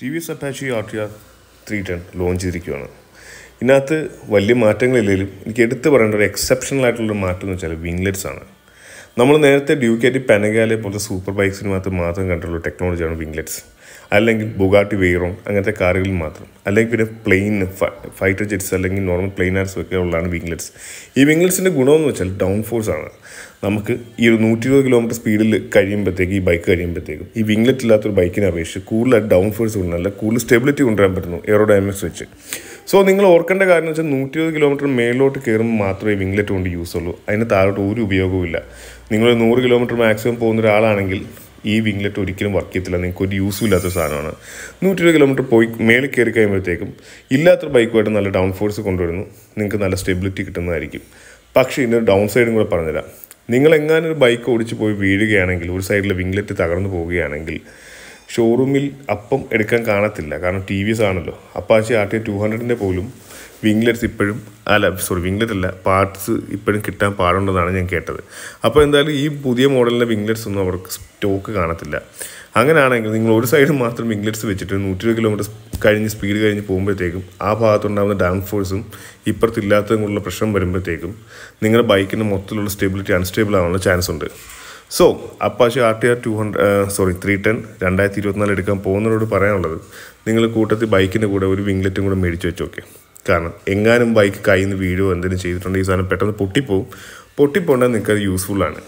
T V S Apache R T R three ten launch ചെയ്തിരിക്കുകയാണ് ഇതിനകത്ത് വലിയ മാറ്റങ്ങളില്ലെങ്കിലും എനിക്ക് എടുത്തു പറയേണ്ട ഒരു എക്സെപ്ഷണൽ ആയിട്ടുള്ള മാറ്റം എന്ന് വെച്ചാൽ വിംഗ്ലെറ്റ്സ് ആണ് നമ്മൾ നേരത്തെ ഡ്യൂക്കേറ്റ് പെനഗാലെ പോലത്തെ സൂപ്പർ ബൈക്സിന് മാത്രം മാത്രം കണ്ടുള്ള ടെക്നോളജിയാണ് വിംഗ്ലെറ്റ്സ് അല്ലെങ്കിൽ ബുഗാട്ടി വെയറോൺ അങ്ങനത്തെ കാറുകളിൽ മാത്രം അല്ലെങ്കിൽ പിന്നെ പ്ലെയിൻ ഫൈറ്റർ ജെറ്റ്സ് അല്ലെങ്കിൽ നോർമൽ പ്ലെയിൻ ആർസ് ഒക്കെ ഉള്ളതാണ് വിംഗ്ലെറ്റ്സ് ഈ വിംഗ്ലെറ്റ്സിൻ്റെ ഗുണമെന്ന് വെച്ചാൽ ഡൗൺ ഫോഴ്സ് ആണ് നമുക്ക് ഈ ഒരു നൂറ്റി ഇരുപത് കിലോമീറ്റർ സ്പീഡിൽ കഴിയുമ്പോഴത്തേക്ക് ഈ ബൈക്ക് കഴിയുമ്പോഴത്തേക്കും ഈ വിംഗ്ലെറ്റ് ഇല്ലാത്തൊരു ബൈക്കിനെ അപേക്ഷിച്ച് കൂടുതൽ ഡൗൺ ഫോഴ്സ് കൊണ്ടുവരാൻ കൂടുതൽ സ്റ്റെബിലിറ്റി കൊണ്ടുവരാൻ പറ്റുന്നു എയറോഡൈനാമിക്സ് വെച്ച് സോ നിങ്ങൾ ഓർക്കേണ്ട കാര്യം എന്ന് വെച്ചാൽ നൂറ്റി ഇരുപത് കിലോമീറ്റർ മേളിലോട്ട് കയറുമ്പോൾ മാത്രമേ വിംഗ്ലെറ്റ് കൊണ്ട് യൂസ് ഉള്ളൂ അതിന് താഴോട്ട് ഒരു ഉപയോഗവുമില്ല നിങ്ങൾ നൂറ് കിലോമീറ്റർ മാക്സിമം പോകുന്ന ഒരാളാണെങ്കിൽ ഈ വിംഗ്ലെറ്റ് ഒരിക്കലും വർക്ക് ചെയ്യത്തില്ല നിങ്ങൾക്ക് ഒരു യൂസും ഇല്ലാത്ത സാധനമാണ് നൂറ്റി ഇരുപത് കിലോമീറ്റർ പോയി മേളിൽ കയറി കഴിയുമ്പോഴത്തേക്കും ഇല്ലാത്തൊരു ബൈക്കുമായിട്ട് നല്ല ഡൗൺ ഫോഴ്സ് കൊണ്ടുവരുന്നു നിങ്ങൾക്ക് നല്ല സ്റ്റെബിലിറ്റി കിട്ടുന്നതായിരിക്കും പക്ഷേ ഇതിൻ്റെ ഡൗൺ സൈഡും കൂടെ പറഞ്ഞുതരാം നിങ്ങൾ എങ്ങാനൊരു ബൈക്ക് ഓടിച്ച് പോയി വീഴുകയാണെങ്കിൽ ഒരു സൈഡിൽ വിംഗ്ലെറ്റ് തകർന്നു പോവുകയാണെങ്കിൽ ഷോറൂമിൽ അപ്പം എടുക്കാൻ കാണത്തില്ല കാരണം ടി വി എസ് ആണല്ലോ അപ്പാച്ചി ആർ ടി ടു ഹൺഡ്രഡിൻ്റെ പോലും വിംഗ്ലെറ്റ്സ് ഇപ്പോഴും അല്ല സോറി വിംഗ്ലെറ്റ് അല്ല പാർട്സ് ഇപ്പോഴും കിട്ടാൻ പാടുണ്ടെന്നാണ് ഞാൻ കേട്ടത് അപ്പോൾ എന്തായാലും ഈ പുതിയ മോഡലിൻ്റെ വിംഗ്ലെറ്റ്സ് ഒന്നും അവർക്ക് സ്റ്റോക്ക് കാണത്തില്ല അങ്ങനെയാണെങ്കിൽ നിങ്ങൾ ഒരു സൈഡ് മാത്രം വിംഗ്ലെറ്റ്സ് വെച്ചിട്ട് ഇരുപത് കിലോമീറ്റർ കഴിഞ്ഞ് സ്പീഡ് കഴിഞ്ഞ് പോകുമ്പോഴത്തേക്കും ആ ഭാഗത്തുണ്ടാകുന്ന ഡാം ഫോഴ്സും ഇപ്പുറത്തില്ലാത്തതും കൊണ്ടുള്ള പ്രശ്നം വരുമ്പോഴത്തേക്കും നിങ്ങളുടെ ബൈക്കിന് മൊത്തത്തിലുള്ള സ്റ്റെബിലിറ്റി അൺസ്റ്റേബിൾ ആവാനുള്ള ചാൻസ് ഉണ്ട് so Apache R T R two hundred sorry three ten രണ്ടായിരത്തി ഇരുപത്തിനാല് എടുക്കാൻ പോകുന്നവരോട് പറയാനുള്ളത് നിങ്ങൾ കൂട്ടത്തിൽ ബൈക്കിൻ്റെ കൂടെ ഒരു വിംഗ്ലറ്റും കൂടെ മേടിച്ച് വെച്ചോക്കെ കാരണം എങ്ങാനും ബൈക്ക് കയ്യിൽ നിന്ന് വീഴുമോ എന്തെങ്കിലും ചെയ്തിട്ടുണ്ടെങ്കിൽ ഈ സാധനം പെട്ടെന്ന് പൊട്ടിപ്പോവും പൊട്ടിപ്പോണ്ടെങ്കിൽ നിങ്ങൾക്ക് അത് യൂസ്ഫുള്ളാണ്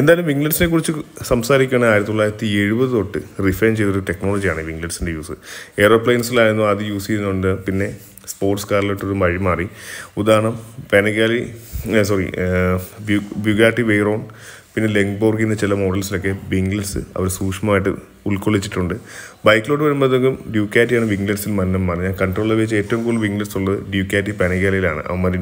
എന്തായാലും വിംഗ്ലറ്റ്സിനെ കുറിച്ച് സംസാരിക്കുകയാണെങ്കിൽ ആയിരത്തി തൊള്ളായിരത്തി എഴുപത് തൊട്ട് റിഫൈൻ ചെയ്തൊരു ടെക്നോളജിയാണ് വിംഗ്ലറ്റ്സിൻ്റെ യൂസ് എയറോപ്ലെയിൻസിലായിരുന്നു അത് യൂസ് ചെയ്യുന്നുണ്ട് പിന്നെ സ്പോർട്സ് കാറിലിട്ടൊരു വഴി മാറി ഉദാഹരണം പെനഗാലി സോറി ബ്യുഗാട്ടി വെയ്റോൺ പിന്നെ ലെങ്ബോർഗിൽ നിന്ന് ചില മോഡൽസിലൊക്കെ വിംഗ്ലറ്റ്സ് അവർ സൂക്ഷ്മമായിട്ട് ഉൾക്കൊള്ളിച്ചിട്ടുണ്ട് ബൈക്കിലോട്ട് വരുമ്പോഴത്തേക്കും ഡ്യൂക്കാറ്റിയാണ് വിംഗ്ലറ്റ്സിൽ മന്നം മാറി ഞാൻ കൺട്രോളിൽ വെച്ച് ഏറ്റവും കൂടുതൽ വിംഗ്ലറ്റ്സ് ഉള്ളത് ഡ്യൂക്കാറ്റി പനഗാലയിലാണ് അവന്മാർ